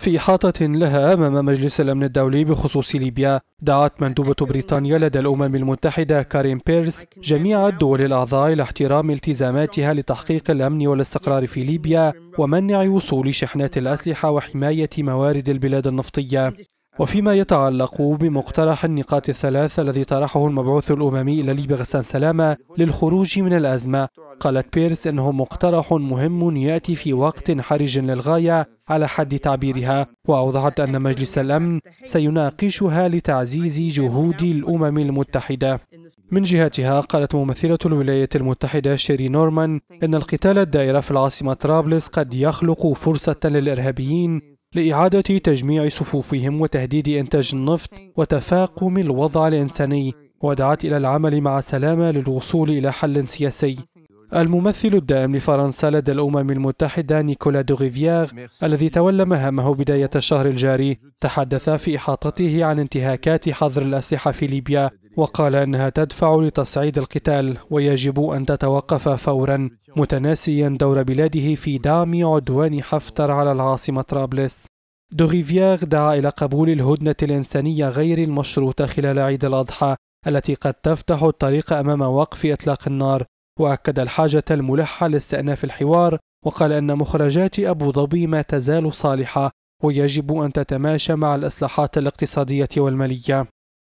في إحاطة لها أمام مجلس الأمن الدولي بخصوص ليبيا دعت مندوبة بريطانيا لدى الأمم المتحدة كارين بيرس جميع الدول الأعضاء إلى احترام التزاماتها لتحقيق الأمن والاستقرار في ليبيا ومنع وصول شحنات الأسلحة وحماية موارد البلاد النفطية وفيما يتعلق بمقترح النقاط الثلاث الذي طرحه المبعوث الأممي إلى ليبيا غسان سلامة للخروج من الأزمة قالت بيرس إنه مقترح مهم يأتي في وقت حرج للغاية على حد تعبيرها وأوضحت أن مجلس الأمن سيناقشها لتعزيز جهود الأمم المتحدة من جهتها قالت ممثلة الولايات المتحدة شيري نورمان إن القتال الدائرة في العاصمة طرابلس قد يخلق فرصة للإرهابيين لإعادة تجميع صفوفهم وتهديد إنتاج النفط وتفاقم الوضع الإنساني ودعت إلى العمل مع سلامة للوصول إلى حل سياسي الممثل الدائم لفرنسا لدى الأمم المتحدة نيكولا دوغيفياغ الذي تولى مهامه بداية الشهر الجاري تحدث في إحاطته عن انتهاكات حظر الأسلحة في ليبيا وقال أنها تدفع لتصعيد القتال ويجب أن تتوقف فورا متناسيا دور بلاده في دعم عدوان حفتر على العاصمة طرابلس دوغيفياغ دعا إلى قبول الهدنة الإنسانية غير المشروطة خلال عيد الأضحى التي قد تفتح الطريق أمام وقف إطلاق النار وأكد الحاجة الملحة لاستئناف الحوار وقال أن مخرجات أبو ظبي ما تزال صالحة ويجب أن تتماشى مع الإصلاحات الاقتصادية والمالية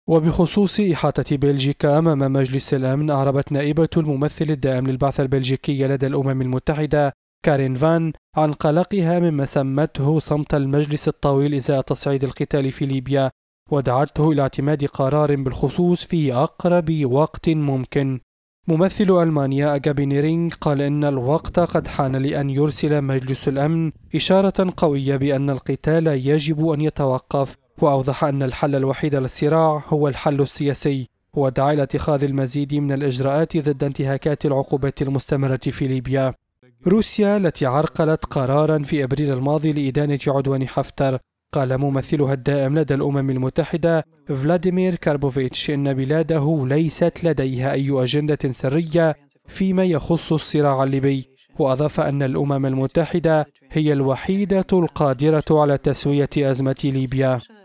وبخصوص إحاطة بلجيكا أمام مجلس الأمن أعربت نائبة الممثل الدائم للبعثة البلجيكية لدى الأمم المتحدة كارين فان عن قلقها مما سمته صمت المجلس الطويل إزاء تصعيد القتال في ليبيا ودعته إلى اعتماد قرار بالخصوص في أقرب وقت ممكن ممثل ألمانيا أجابينيرينغ قال إن الوقت قد حان لأن يرسل مجلس الأمن إشارة قوية بأن القتال يجب أن يتوقف وأوضح أن الحل الوحيد للصراع هو الحل السياسي ودعا إلى اتخاذ المزيد من الإجراءات ضد انتهاكات العقوبات المستمرة في ليبيا روسيا التي عرقلت قرارا في أبريل الماضي لإدانة عدوان حفتر قال ممثلها الدائم لدى الأمم المتحدة فلاديمير كاربوفيتش إن بلاده ليست لديها أي أجندة سرية فيما يخص الصراع الليبي وأضاف أن الأمم المتحدة هي الوحيدة القادرة على تسوية أزمة ليبيا